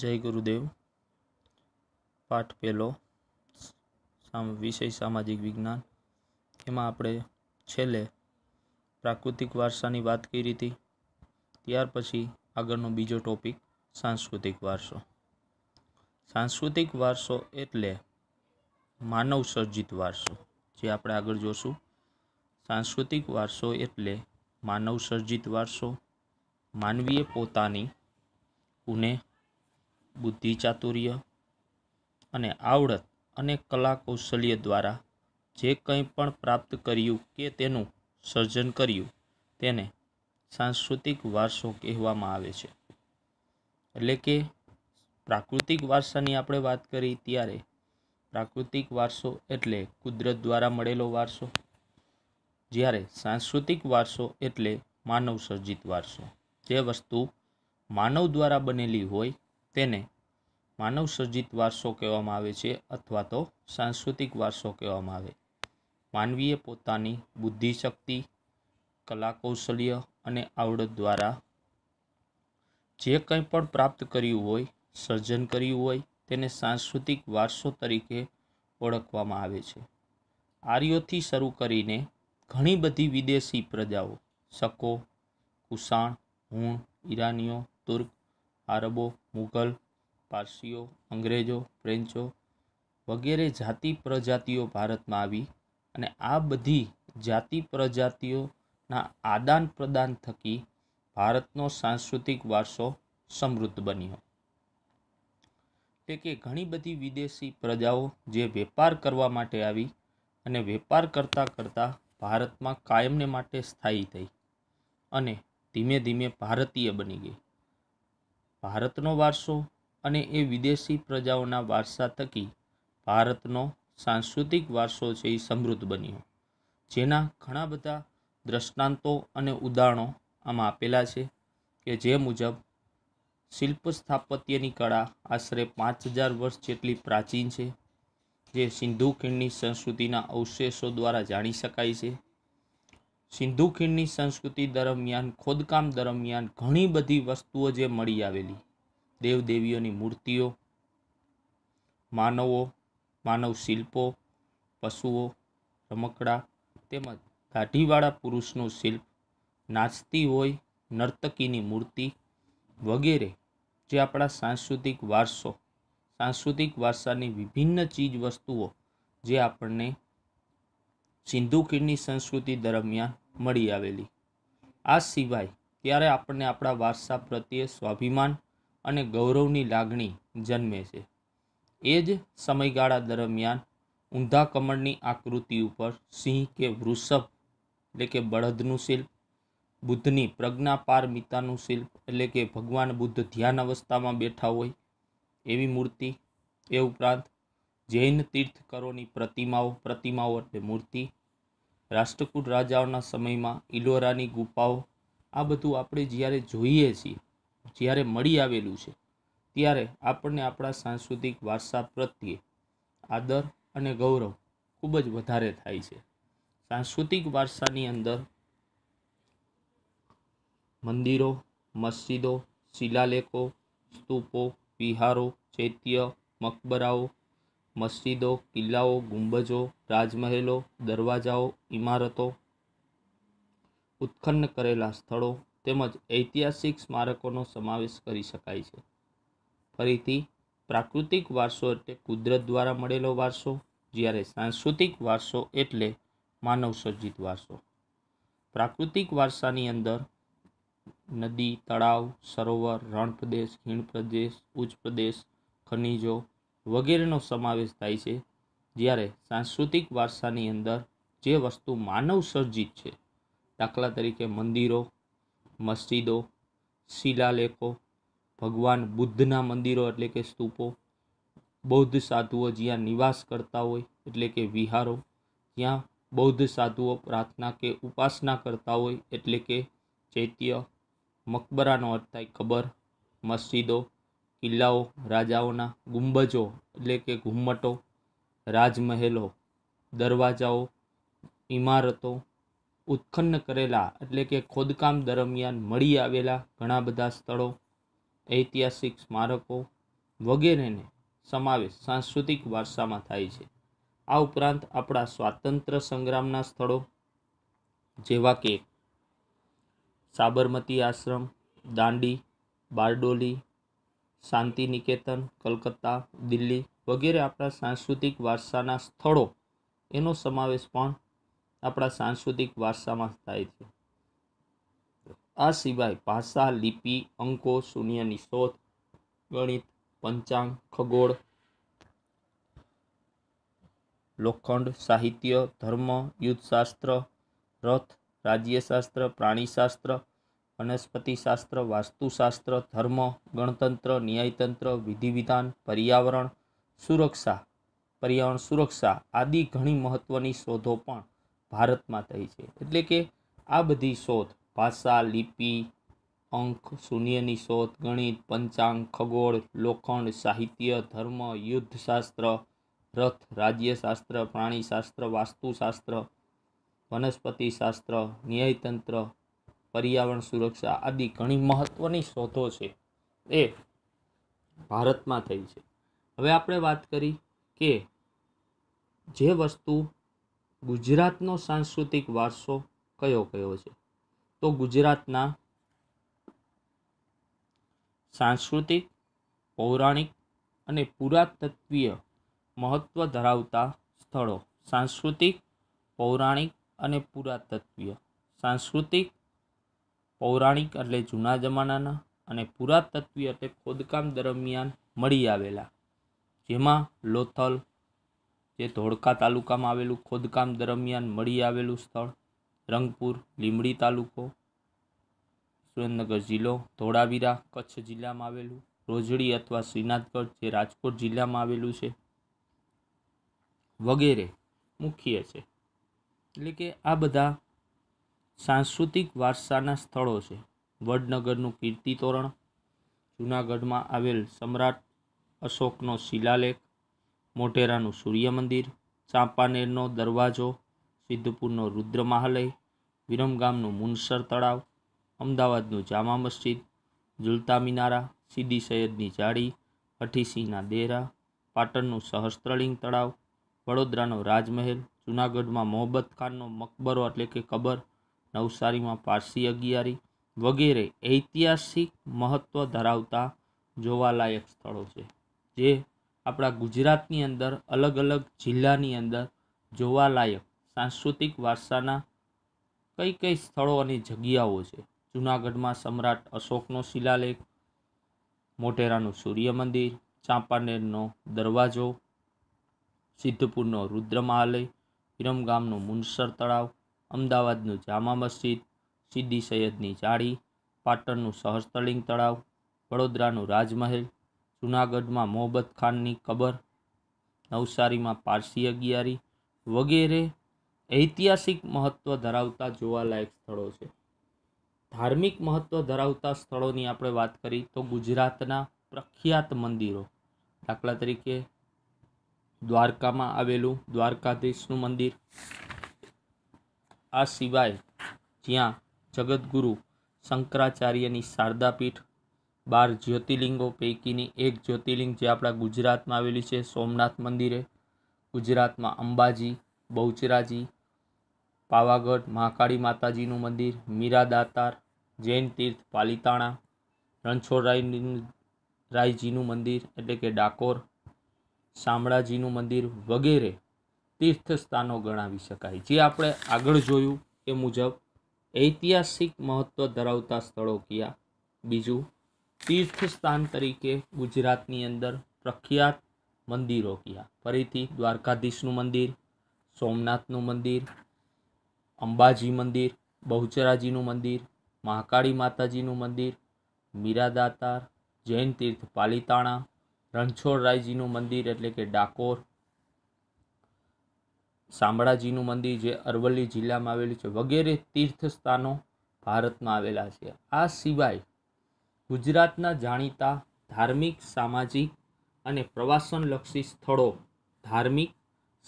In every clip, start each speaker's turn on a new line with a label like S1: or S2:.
S1: જય ગુરુદેવ પાઠ પહેલો વિષય સામાજિક વિજ્ઞાન એમાં આપણે છેલ્લે પ્રાકૃતિક વારસાની વાત કરી હતી ત્યાર પછી આગળનો બીજો ટોપિક સાંસ્કૃતિક વારસો સાંસ્કૃતિક વારસો એટલે માનવ સર્જિત વારસો જે આપણે આગળ જોશું સાંસ્કૃતિક વારસો એટલે માનવ સર્જિત વારસો માનવીએ પોતાની ઉને બુદ્ધિ ચાતુર્ય અને આવડત અને કલા કૌશલ્ય દ્વારા જે કંઈ પણ પ્રાપ્ત કર્યું કે તેનું સર્જન કર્યું તેને સાંસ્કૃતિક વારસો કહેવામાં આવે છે એટલે કે પ્રાકૃતિક વારસાની આપણે વાત કરી ત્યારે પ્રાકૃતિક વારસો એટલે કુદરત દ્વારા મળેલો વારસો જ્યારે સાંસ્કૃતિક વારસો એટલે માનવ સર્જિત વારસો જે વસ્તુ માનવ દ્વારા બનેલી હોય તેને માનવ સર્જિત વારસો કહેવામાં આવે છે અથવા તો સાંસ્કૃતિક વારસો કહેવામાં આવે માનવીએ પોતાની બુદ્ધિશક્તિ કલા કૌશલ્ય અને આવડત દ્વારા જે કંઈ પણ પ્રાપ્ત કર્યું હોય સર્જન કર્યું હોય તેને સાંસ્કૃતિક વારસો તરીકે ઓળખવામાં આવે છે આર્યોથી શરૂ કરીને ઘણી બધી વિદેશી પ્રજાઓ શકો કુષાણ હુણ ઈરાનીઓ તુર્ક આરબો મુઘલ પારસીઓ અંગ્રેજો ફ્રેન્ચો વગેરે જાતિ પ્રજાતિઓ ભારતમાં આવી અને આ બધી જાતિ પ્રજાતિઓના આદાન પ્રદાન થકી ભારતનો સાંસ્કૃતિક વારસો સમૃદ્ધ બન્યો એટલે કે ઘણી બધી વિદેશી પ્રજાઓ જે વેપાર કરવા માટે આવી અને વેપાર કરતાં કરતાં ભારતમાં કાયમને માટે સ્થાયી થઈ અને ધીમે ધીમે ભારતીય બની ગઈ ભારતનો વારસો અને એ વિદેશી પ્રજાઓના વારસા થકી ભારતનો સાંસ્કૃતિક વારસો છે એ સમૃદ્ધ બન્યો જેના ઘણા બધા દ્રષ્ટાંતો અને ઉદાહરણો આમાં આપેલા છે કે જે મુજબ શિલ્પ સ્થાપત્યની કળા આશરે પાંચ હજાર વર્ષ જેટલી પ્રાચીન છે જે સિંધુ ખીણની સંસ્કૃતિના અવશેષો દ્વારા જાણી શકાય છે સિંધુ ખીણની સંસ્કૃતિ દરમિયાન ખોદકામ દરમિયાન ઘણી બધી વસ્તુઓ જે મળી આવેલી દેવદેવીઓની મૂર્તિઓ માનવો માનવ શિલ્પો પશુઓ રમકડા તેમજ દાઢીવાળા પુરુષનું શિલ્પ નાચતી હોય નર્તકીની મૂર્તિ વગેરે જે આપણા સાંસ્કૃતિક વારસો સાંસ્કૃતિક વારસાની વિભિન્ન ચીજ વસ્તુઓ જે આપણને સિંધુ ખીણની સંસ્કૃતિ દરમિયાન મળી આવેલી આ સિવાય ત્યારે આપણને આપણા વારસા પ્રત્યે સ્વાભિમાન અને ગૌરવની લાગણી જન્મે છે એ જ સમયગાળા દરમિયાન ઊંધા કમળની આકૃતિ ઉપર સિંહ કે વૃષભ એટલે કે બળદનું શિલ્પ બુદ્ધની પ્રજ્ઞા પારમિતાનું શિલ્પ એટલે કે ભગવાન બુદ્ધ ધ્યાન અવસ્થામાં બેઠા હોય એવી મૂર્તિ એ ઉપરાંત જૈન તીર્થકરોની પ્રતિમાઓ પ્રતિમાઓ એટલે મૂર્તિ રાષ્ટ્રકૂટ રાજાઓના સમયમાં ઇલોરાની ગુફાઓ આ બધું આપણે જ્યારે જોઈએ છીએ જ્યારે મળી આવેલું છે ત્યારે આપણને આપણા સાંસ્કૃતિક વારસા પ્રત્યે આદર અને ગૌરવ ખૂબ જ વધારે થાય છે સાંસ્કૃતિક વારસાની અંદર મંદિરો મસ્જિદો શિલાલેખો સ્તૂપો વિહારો ચૈત્ય મકબરાઓ મસ્જિદો કિલ્લાઓ ગુંબજો રાજમહેલો દરવાજાઓ ઇમારતો ઉત્ખન્ન કરેલા સ્થળો તેમજ ઐતિહાસિક સ્મારકોનો સમાવેશ કરી શકાય છે ફરીથી પ્રાકૃતિક વારસો એટલે કુદરત દ્વારા મળેલો વારસો જ્યારે સાંસ્કૃતિક વારસો એટલે માનવ સર્જિત વારસો પ્રાકૃતિક વારસાની અંદર નદી તળાવ સરોવર રણ પ્રદેશ ખીણ પ્રદેશ ઉચ્ચ પ્રદેશ ખનિજો વગેરેનો સમાવેશ થાય છે જ્યારે સાંસ્કૃતિક વારસાની અંદર જે વસ્તુ માનવ સર્જિત છે દાખલા તરીકે મંદિરો મસ્જિદો શિલાલેખો ભગવાન બુદ્ધના મંદિરો એટલે કે સ્તૂપો બૌદ્ધ સાધુઓ જ્યાં નિવાસ કરતા હોય એટલે કે વિહારો જ્યાં બૌદ્ધ સાધુઓ પ્રાર્થના કે ઉપાસના કરતા હોય એટલે કે ચૈત્ય મકબરાનો અર્થ થાય કબર મસ્જિદો કિલ્લાઓ રાજાઓના ગુંબજો એટલે કે ઘુમ્મટો રાજમહેલો દરવાજાઓ ઇમારતો ઉત્ખન્ન કરેલા એટલે કે ખોદકામ દરમિયાન મળી આવેલા ઘણા બધા સ્થળો ઐતિહાસિક સ્મારકો વગેરેને સમાવેશ સાંસ્કૃતિક વારસામાં થાય છે આ ઉપરાંત આપણા સ્વાતંત્ર્ય સંગ્રામના સ્થળો જેવા કે સાબરમતી આશ્રમ દાંડી બારડોલી શાંતિ નિકેતન કલકત્તા દિલ્હી વગેરે આપણા સાંસ્કૃતિક વારસાના સ્થળો એનો સમાવેશ પણ આપણા સાંસ્કૃતિક વારસામાં થાય છે આ સિવાય ભાષા લિપિ અંકો શૂન્યની શોધ ગણિત પંચાંગ ખગોળ લોખંડ સાહિત્ય ધર્મ યુદ્ધશાસ્ત્ર રથ રાજ્યશાસ્ત્ર પ્રાણીશાસ્ત્ર વનસ્પતિશાસ્ત્ર વાસ્તુશાસ્ત્ર ધર્મ ગણતંત્ર ન્યાયતંત્ર વિધિવિધાન પર્યાવરણ સુરક્ષા પર્યાવરણ સુરક્ષા આદિ ઘણી મહત્ત્વની શોધો પણ ભારતમાં થઈ છે એટલે કે આ બધી શોધ ભાષા લિપિ અંક શૂન્યની શોધ ગણિત પંચાંગ ખગોળ લોખંડ સાહિત્ય ધર્મ યુદ્ધશાસ્ત્ર રથ રાજ્યશાસ્ત્ર પ્રાણીશાસ્ત્ર વાસ્તુશાસ્ત્ર વનસ્પતિશાસ્ત્ર ન્યાયતંત્ર પર્યાવરણ સુરક્ષા આદિ ઘણી મહત્ત્વની શોધો છે એ ભારતમાં થઈ છે હવે આપણે વાત કરી કે જે વસ્તુ ગુજરાતનો સાંસ્કૃતિક વારસો કયો કયો છે તો ગુજરાતના સાંસ્કૃતિક પૌરાણિક અને પુરાતત્વીય મહત્ત્વ ધરાવતા સ્થળો સાંસ્કૃતિક પૌરાણિક અને પુરાતત્વીય સાંસ્કૃતિક પૌરાણિક એટલે જૂના જમાનાના અને પુરાતત્વીય એટલે ખોદકામ દરમિયાન મળી આવેલા જેમાં લોથલ જે ધોળકા તાલુકામાં આવેલું ખોદકામ દરમિયાન મળી આવેલું સ્થળ રંગપુર લીમડી તાલુકો સુરેન્દ્રનગર જિલ્લો ધોળાવીરા કચ્છ જિલ્લામાં આવેલું રોજડી અથવા શ્રીનાથગઢ જે રાજકોટ જિલ્લામાં આવેલું છે વગેરે મુખ્ય છે એટલે કે આ બધા સાંસ્કૃતિક વારસાના સ્થળો છે વડનગરનું કીર્તિ તોરણ જૂનાગઢમાં આવેલ સમ્રાટ અશોકનો શિલાલેખ મોઢેરાનું સૂર્ય મંદિર ચાંપાનેરનો દરવાજો સિદ્ધપુરનો રુદ્ર મહાલય વિરમગામનું મુનસર તળાવ અમદાવાદનું જામા મસ્જિદ જુલતા મિનારા સીદી સૈયદની જાળી હઠીસિંહના દેરા પાટણનું સહસ્ત્રલિંગ તળાવ વડોદરાનો રાજમહેલ જૂનાગઢમાં મોહબ્બત ખાનનો મકબરો એટલે કે કબર નવસારીમાં પારસી અગિયારી વગેરે ઐતિહાસિક મહત્ત્વ ધરાવતા જોવાલાયક સ્થળો છે જે આપણા ગુજરાતની અંદર અલગ અલગ જિલ્લાની અંદર જોવાલાયક સાંસ્કૃતિક વારસાના કઈ કઈ સ્થળો અને જગ્યાઓ છે જૂનાગઢમાં સમ્રાટ અશોકનો શિલાલેખ મોટેરાનું સૂર્ય મંદિર ચાંપાનેરનો દરવાજો સિદ્ધપુરનો રુદ્ર મહાલય વિરમગામનું મુનસર તળાવ અમદાવાદનું જામા મસ્જિદ સિદ્દી સૈયદની જાળી પાટણનું સહસ્તલિંગ તળાવ વડોદરાનું રાજમહેલ જૂનાગઢમાં મોહબ્બત ખાનની કબર નવસારીમાં પારસી અગિયારી વગેરે ઐતિહાસિક મહત્ત્વ ધરાવતા જોવાલાયક સ્થળો છે ધાર્મિક મહત્ત્વ ધરાવતા સ્થળોની આપણે વાત કરી તો ગુજરાતના પ્રખ્યાત મંદિરો દાખલા તરીકે દ્વારકામાં આવેલું દ્વારકાધીશનું મંદિર આ સિવાય જ્યાં જગદગુરુ શંકરાચાર્યની શારદાપીઠ બાર જ્યોતિર્લિંગો પૈકીની એક જ્યોતિર્લિંગ જે આપણા ગુજરાતમાં આવેલી છે સોમનાથ મંદિરે ગુજરાતમાં અંબાજી બહુચરાજી પાવાગઢ મહાકાળી માતાજીનું મંદિર મીરા દાતાર જૈન તીર્થ પાલિતાણા રણછોડરાય રાયજીનું મંદિર એટલે કે ડાકોર શામળાજીનું મંદિર વગેરે તીર્થસ્થાનો ગણાવી શકાય જે આપણે આગળ જોયું એ મુજબ ઐતિહાસિક મહત્ત્વ ધરાવતા સ્થળો કયા બીજું તીર્થસ્થાન તરીકે ગુજરાતની અંદર પ્રખ્યાત મંદિરો કયા ફરીથી દ્વારકાધીશનું મંદિર સોમનાથનું મંદિર અંબાજી મંદિર બહુચરાજીનું મંદિર મહાકાળી માતાજીનું મંદિર મીરાદાતાર જૈન તીર્થ પાલિતાણા રણછોડરાયજીનું મંદિર એટલે કે ડાકોર શામળાજીનું મંદિર જે અરવલ્લી જિલ્લામાં આવેલું છે વગેરે તીર્થસ્થાનો ભારતમાં આવેલા છે આ સિવાય ગુજરાતના જાણીતા ધાર્મિક સામાજિક અને પ્રવાસનલક્ષી સ્થળો ધાર્મિક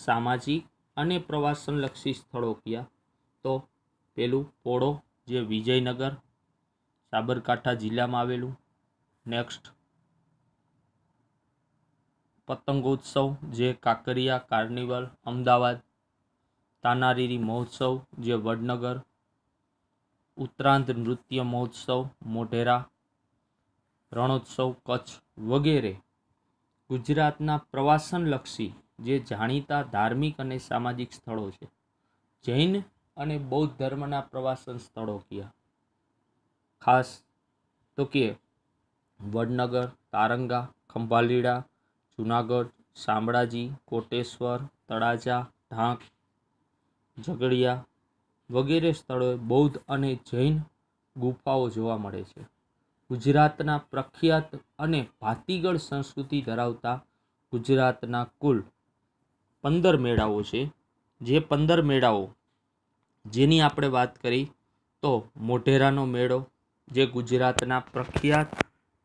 S1: સામાજિક અને પ્રવાસનલક્ષી સ્થળો ક્યાં તો પેલું પોળો જે વિજયનગર સાબરકાંઠા જિલ્લામાં આવેલું નેક્સ્ટ પતંગોત્સવ જે કાંકરિયા કાર્નિવલ અમદાવાદ તાનારીરી મહોત્સવ જે વડનગર ઉત્તરાંત નૃત્ય મહોત્સવ મોઢેરા રણોત્સવ કચ્છ વગેરે ગુજરાતના પ્રવાસનલક્ષી જે જાણીતા ધાર્મિક અને સામાજિક સ્થળો છે જૈન અને બૌદ્ધ ધર્મના પ્રવાસન સ્થળો કયા ખાસ તો કે વડનગર તારંગા ખંભાલીડા જુનાગઢ શામળાજી કોટેશ્વર તળાજા ઢાંક ઝઘડિયા વગેરે સ્થળોએ બૌદ્ધ અને જૈન ગુફાઓ જોવા મળે છે ગુજરાતના પ્રખ્યાત અને ભાતીગળ સંસ્કૃતિ ધરાવતા ગુજરાતના કુલ પંદર મેળાઓ છે જે પંદર મેળાઓ જેની આપણે વાત કરી તો મોઢેરાનો મેળો જે ગુજરાતના પ્રખ્યાત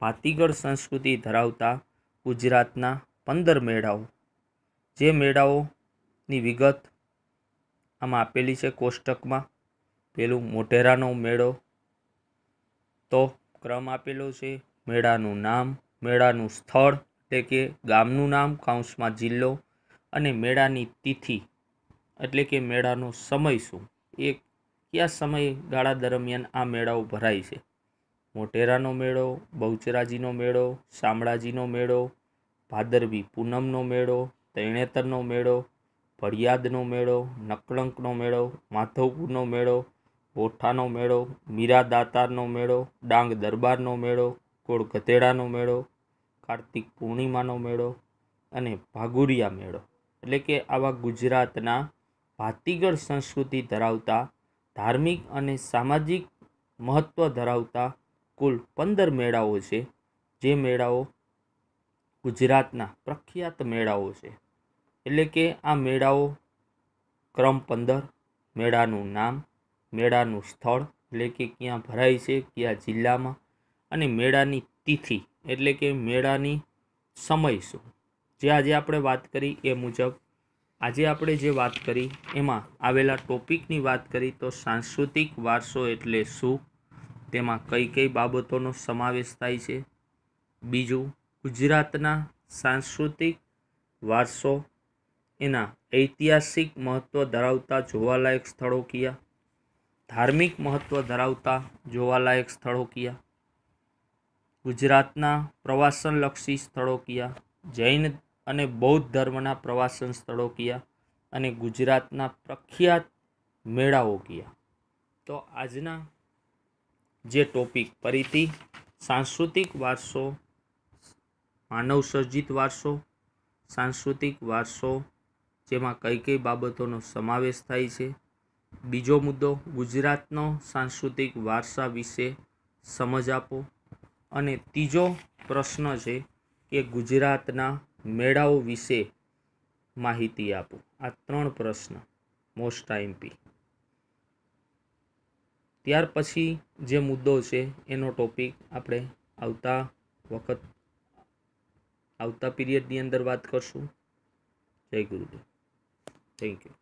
S1: ભાતીગળ સંસ્કૃતિ ધરાવતા ગુજરાતના પંદર મેળાઓ જે મેળાઓની વિગત આમાં આપેલી છે કોષ્ટકમાં પેલું મોટેરાનો મેળો તો ક્રમ આપેલો છે મેળાનું નામ મેળાનું સ્થળ એટલે કે ગામનું નામ કાઉન્સમાં જિલ્લો અને મેળાની તિથિ એટલે કે મેળાનો સમય શું એ કયા સમયગાળા દરમિયાન આ મેળાઓ ભરાય છે મોટેરાનો મેળો બહુચરાજીનો મેળો શામળાજીનો મેળો ભાદરવી પૂનમનો મેળો તૈણેતરનો મેળો ફરિયાદનો મેળો નકળંકનો મેળો માધવપુરનો મેળો ઓઠાનો મેળો મીરા દાતારનો મેળો ડાંગ દરબારનો મેળો કોળ ગધેડાનો મેળો કાર્તિક પૂર્ણિમાનો મેળો અને ભાગુરિયા મેળો એટલે કે આવા ગુજરાતના ભાતીગળ સંસ્કૃતિ ધરાવતા ધાર્મિક અને સામાજિક મહત્ત્વ ધરાવતા કુલ પંદર મેળાઓ છે જે મેળાઓ ગુજરાતના પ્રખ્યાત મેળાઓ છે એટલે કે આ મેળાઓ ક્રમ પંદર મેળાનું નામ મેળાનું સ્થળ એટલે કે ક્યાં ભરાય છે કયા જિલ્લામાં અને મેળાની તિથિ એટલે કે મેળાની સમય શું જે આજે આપણે વાત કરી એ મુજબ આજે આપણે જે વાત કરી એમાં આવેલા ટોપિકની વાત કરી તો સાંસ્કૃતિક વારસો એટલે શું તેમાં કઈ કઈ બાબતોનો સમાવેશ થાય છે બીજું ગુજરાતના સાંસ્કૃતિક વારસો એના ઐતિહાસિક મહત્ત્વ ધરાવતા જોવાલાયક સ્થળો કયા ધાર્મિક મહત્ત્વ ધરાવતા જોવાલાયક સ્થળો કયા ગુજરાતના પ્રવાસનલક્ષી સ્થળો કયા જૈન અને બૌદ્ધ ધર્મના પ્રવાસન સ્થળો કયા અને ગુજરાતના પ્રખ્યાત મેળાઓ કયા તો આજના જે ટોપિક ફરીથી સાંસ્કૃતિક વારસો માનવસર્જિત વારસો સાંસ્કૃતિક વારસો જેમાં કઈ કઈ બાબતોનો સમાવેશ થાય છે બીજો મુદ્દો ગુજરાતનો સાંસ્કૃતિક વારસા વિશે સમજ આપો અને ત્રીજો પ્રશ્ન છે કે ગુજરાતના મેળાઓ વિશે માહિતી આપો આ ત્રણ પ્રશ્ન મોસ્ટ આઈમ્પી ત્યાર પછી જે મુદ્દો છે એનો ટોપિક આપણે આવતા વખત આવતા પીરિયડની અંદર વાત કરશું જય ગુરુદેવ Thank you.